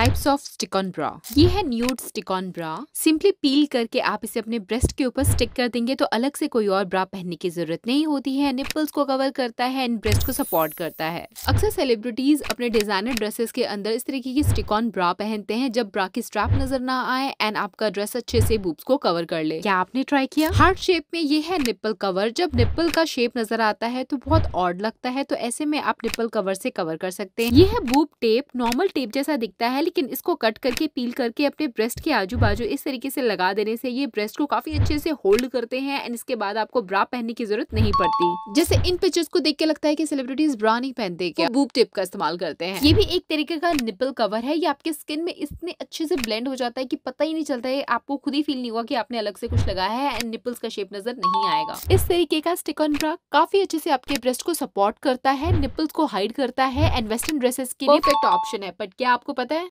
types of stick on bra ये है nude stick on bra simply peel करके आप इसे अपने ब्रेस्ट के ऊपर स्टिक कर देंगे तो अलग से कोई और ब्रा पहनने की जरूरत नहीं होती है निपल्स को कवर करता है एंड ब्रेस्ट को सपोर्ट करता है अक्सर सेलिब्रिटीज अपने डिजाइनर ड्रेसेस के अंदर इस तरीके की स्टिक ऑन ब्रा पहनते हैं जब ब्रा की स्ट्रैप नजर ना आए एंड आपका ड्रेस अच्छे से बूब्स को कवर कर ले क्या आपने ट्राई किया हार्ट शेप में ये है निपल कवर जब निपल का शेप नजर आता है तो बहुत ऑर्ड लगता है तो ऐसे में आप निपल कवर से कवर कर सकते हैं ये है बूब टेप नॉर्मल टेप जैसा दिखता है लेकिन इसको कट करके पील करके अपने ब्रेस्ट के आजू बाजू इस तरीके से लगा देने से ये ब्रेस्ट को काफी अच्छे से होल्ड करते हैं एंड इसके बाद आपको ब्रा पहनने की जरूरत नहीं पड़ती जैसे इन पिक्चर्स को देख के लगता है की सेलिब्रिटीज ब्रा नहीं पहनते क्या बूब टिप का इस्तेमाल करते हैं ये भी एक तरीके का निपल कवर है ये आपके स्किन में इतने अच्छे से ब्लेंड हो जाता है की पता ही नहीं चलता है आपको खुद ही फील नहीं हुआ की आपने अलग से कुछ लगाया है एंड निपल्स का शेप नजर नहीं आएगा इस तरीके का स्टिक ऑन ब्रा काफी अच्छे से आपके ब्रेस्ट को सपोर्ट करता है निपल्स को हाइड करता है एंड वेस्टर्न ड्रेसेस के लिए परफेक्ट ऑप्शन है बट क्या आपको पता है